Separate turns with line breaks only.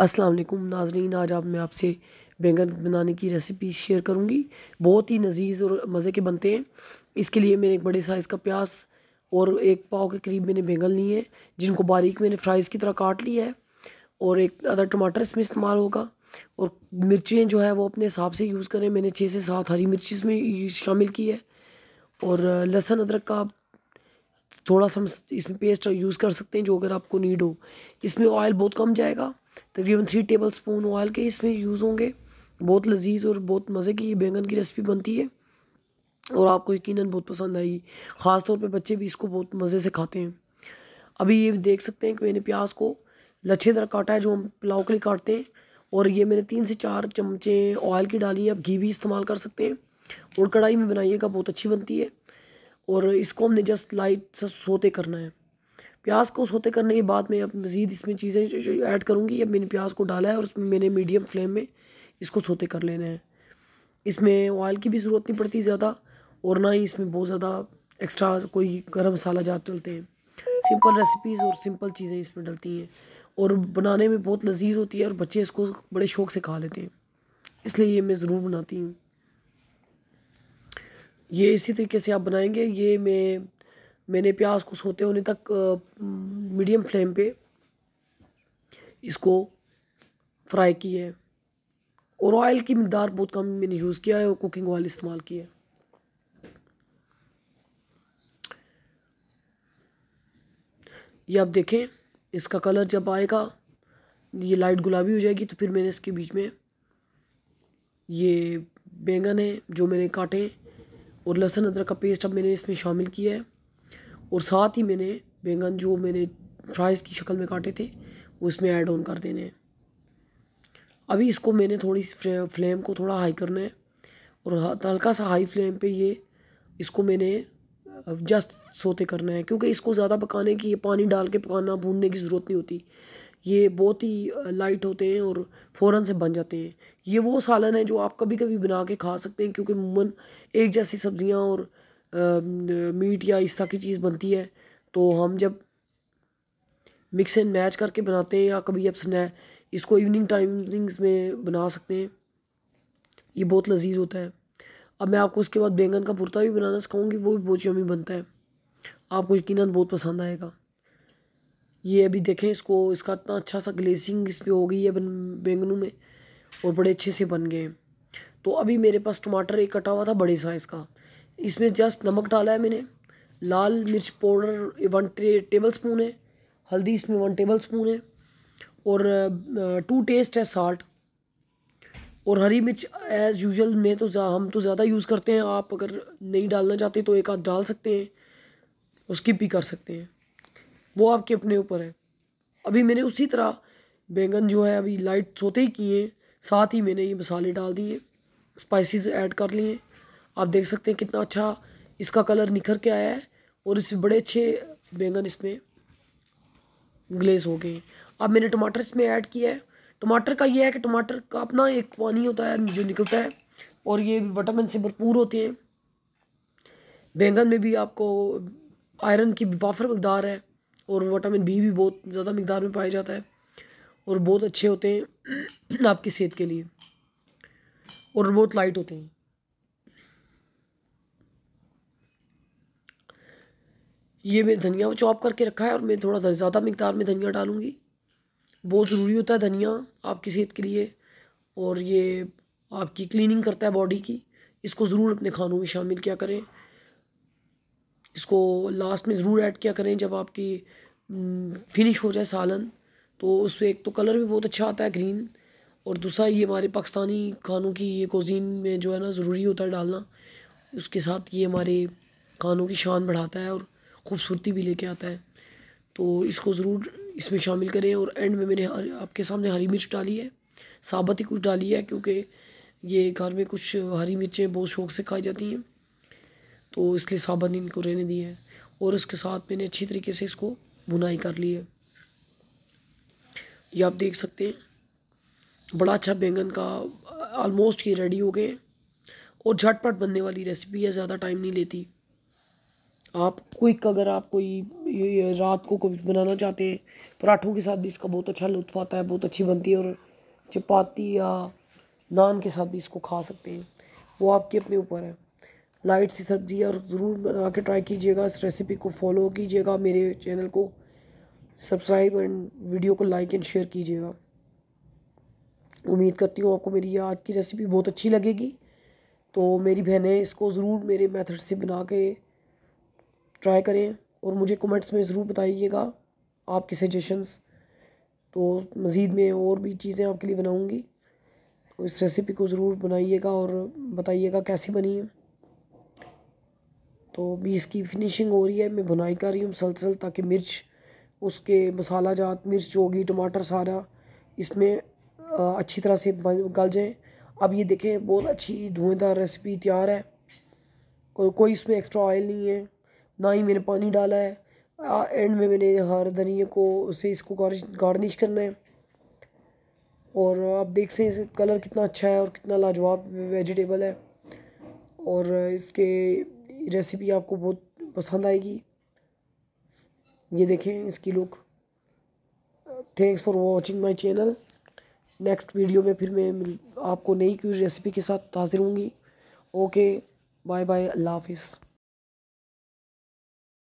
अस्सलाम वालेकुम नाजरीन आज आप मैं आपसे बैंगन बनाने की रेसिपी शेयर करूंगी बहुत ही लजीज़ और मज़े के बनते हैं इसके लिए मैंने एक बड़े साइज़ का प्याज और एक पाव के करीब मैंने बैंगन लिए हैं जिनको बारीक मैंने फ्राइज़ की तरह काट लिया है और एक आधा टमाटर इसमें इस्तेमाल होगा और मिर्चें जो है वो अपने हिसाब से यूज़ करें मैंने छः से सात हरी मिर्ची इसमें शामिल की है और लहसुन अदरक का थोड़ा सा इसमें पेस्ट यूज़ कर सकते हैं जो अगर आपको नीड हो इसमें ऑयल बहुत कम जाएगा तकरीबन थ्री टेबल स्पून ऑयल के इसमें यूज़ होंगे बहुत लजीज और बहुत मज़े की ये बैंगन की रेसिपी बनती है और आपको यकीन बहुत पसंद आएगी ख़ास तौर पर बच्चे भी इसको बहुत मज़े से खाते हैं अभी ये देख सकते हैं कि मैंने प्याज को लच्छेदार काटा है जो हम पुलाव के लिए काटते हैं और ये मैंने तीन से चार चमचे ऑयल की डाली है आप घी भी इस्तेमाल कर सकते हैं और कढ़ाई में बनाइएगा बहुत अच्छी बनती है और इसको हमने जस्ट लाइट सा सोते करना है प्याज को सोते करने के बाद मैं अब मज़ीद इसमें चीज़ें ऐड करूँगी अब मैंने प्याज को डाला है और उसमें मैंने मीडियम फ्लेम में इसको सोते कर लेना है इसमें ऑयल की भी ज़रूरत नहीं पड़ती ज़्यादा और ना ही इसमें बहुत ज़्यादा एक्स्ट्रा कोई गर्म मसाला जात डलते हैं सिंपल रेसिपीज़ और सिंपल चीज़ें इसमें डलती हैं और बनाने में बहुत लजीज होती है और बच्चे इसको बड़े शौक से खा लेते हैं इसलिए ये मैं ज़रूर बनाती हूँ ये इसी तरीके से आप बनाएंगे ये मैं मैंने प्याज को सोते होने तक मीडियम फ्लेम पे इसको फ्राई की है और ऑयल की मकदार बहुत कम मैंने यूज़ किया है और कुकिंग ऑयल इस्तेमाल किया है ये आप देखें इसका कलर जब आएगा ये लाइट गुलाबी हो जाएगी तो फिर मैंने इसके बीच में ये बैंगन है जो मैंने काटे और लहसुन अदरक का पेस्ट अब मैंने इसमें शामिल किया है और साथ ही मैंने बैंगन जो मैंने फ्राइज़ की शक्ल में काटे थे उसमें ऐड ऑन कर देने हैं अभी इसको मैंने थोड़ी फ्लेम को थोड़ा हाई करना है और हल्का सा हाई फ्लेम पे ये इसको मैंने जस्ट सोते करना है क्योंकि इसको ज़्यादा पकाने की पानी डाल के पकाना भूनने की ज़रूरत नहीं होती ये बहुत ही लाइट होते हैं और फ़ौर से बन जाते हैं ये वो सालन है जो आप कभी कभी बना के खा सकते हैं क्योंकि मूमन एक जैसी सब्ज़ियाँ और मीट या इस तरह की चीज़ बनती है तो हम जब मिक्स एंड मैच करके बनाते हैं या कभी अब स्नै इसको इवनिंग टाइमिंग्स में बना सकते हैं ये बहुत लजीज होता है अब मैं आपको उसके बाद बैंगन का भुरता भी बनाना सिखाऊंगी वो भी बहुत यमी बनता है आपको यकीन बहुत पसंद आएगा ये अभी देखें इसको इसका इतना अच्छा सा ग्लेसिंग इस पर हो गई है बैंगनों में और बड़े अच्छे से बन गए हैं तो अभी मेरे पास टमाटर एक कटा हुआ था बड़े साइज़ का इसमें जस्ट नमक डाला है मैंने लाल मिर्च पाउडर वन टे, टेबल स्पून है हल्दी इसमें वन टेबल स्पून है और टू टेस्ट है साल्ट और हरी मिर्च एज़ यूजल में तो हम तो ज़्यादा यूज़ करते हैं आप अगर नहीं डालना चाहते तो एक आध डाल सकते हैं उसकी भी कर सकते हैं वो आपके अपने ऊपर है अभी मैंने उसी तरह बैंगन जो है अभी लाइट सोते ही किए साथ ही मैंने ये मसाले डाल दिए स्पाइसेस ऐड कर लिए आप देख सकते हैं कितना अच्छा इसका कलर निखर के आया है और इस बड़े अच्छे बैंगन इसमें ग्लेस हो गए अब मैंने टमाटर इसमें ऐड किया है टमाटर का ये है कि टमाटर का अपना एक पानी होता है जो निकलता है और ये विटामिन से भरपूर होते हैं बैंगन में भी आपको आयरन की वाफर मकदार है और विटामिन बी भी बहुत ज़्यादा मकदार में पाया जाता है और बहुत अच्छे होते हैं आपकी सेहत के लिए और बहुत लाइट होते हैं ये मैं धनिया चॉप करके रखा है और मैं थोड़ा ज़्यादा मकदार में धनिया डालूँगी बहुत ज़रूरी होता है धनिया आपकी सेहत के लिए और ये आपकी क्लीनिंग करता है बॉडी की इसको ज़रूर अपने खानों में शामिल किया करें इसको लास्ट में ज़रूर ऐड किया करें जब आपकी फिनिश हो जाए सालन तो उस एक तो कलर भी बहुत अच्छा आता है ग्रीन और दूसरा ये हमारे पाकिस्तानी खानों की ये कोजीन में जो है ना ज़रूरी होता है डालना उसके साथ ये हमारे खानों की शान बढ़ाता है और खूबसूरती भी लेके आता है तो इसको ज़रूर इसमें शामिल करें और एंड में मैंने आपके सामने हरी मिर्च डाली है साबत ही कुछ डाली है क्योंकि ये घर में कुछ हरी मिर्चें बहुत शौक से खाई जाती हैं तो इसलिए साबत इनको रहने दी है और उसके साथ मैंने अच्छी तरीके से इसको बुनाई कर ली है ये आप देख सकते हैं बड़ा अच्छा बैंगन का आलमोस्ट ये रेडी हो गए और झटपट बनने वाली रेसिपी है ज़्यादा टाइम नहीं लेती आप क्विक अगर आप कोई रात को कुछ बनाना चाहते हैं पराठों के साथ भी इसका बहुत अच्छा लुत्फ आता है बहुत अच्छी बनती है और चपाती या नान के साथ भी इसको खा सकते हैं वो आपके अपने ऊपर है लाइट सी सब्जी और ज़रूर बना के ट्राई कीजिएगा इस रेसिपी को फॉलो कीजिएगा मेरे चैनल को सब्सक्राइब एंड वीडियो को लाइक एंड शेयर कीजिएगा उम्मीद करती हूँ आपको मेरी आज की रेसिपी बहुत अच्छी लगेगी तो मेरी बहनें इसको ज़रूर मेरे मेथड से बना के ट्राई करें और मुझे कमेंट्स में ज़रूर बताइएगा आपके सजेशंस तो मज़ीद में और भी चीज़ें आपके लिए बनाऊँगी तो इस रेसिपी को ज़रूर बनाइएगा और बताइएगा कैसी बनी है तो अभी इसकी फिनिशिंग हो रही है मैं बुनाई कर रही हूँ मुसलसल ताकि मिर्च उसके मसाला जात मिर्च होगी टमाटर सारा इसमें अच्छी तरह से गल जाए अब ये देखें बहुत अच्छी धुएँदार रेसिपी तैयार है और कोई इसमें एक्स्ट्रा ऑयल नहीं है ना ही मैंने पानी डाला है आ, एंड में मैंने हर धनिए को उसे इसको गार्निश करना है और आप देख सकें इसका कलर कितना अच्छा है और कितना लाजवाब वेजिटेबल है और इसके रेसिपी आपको बहुत पसंद आएगी ये देखें इसकी look thanks for watching my channel next video में फिर मैं आपको नई रेसिपी के साथ हाजिर होंगी ओके बाय बाय अल्लाह हाफिज़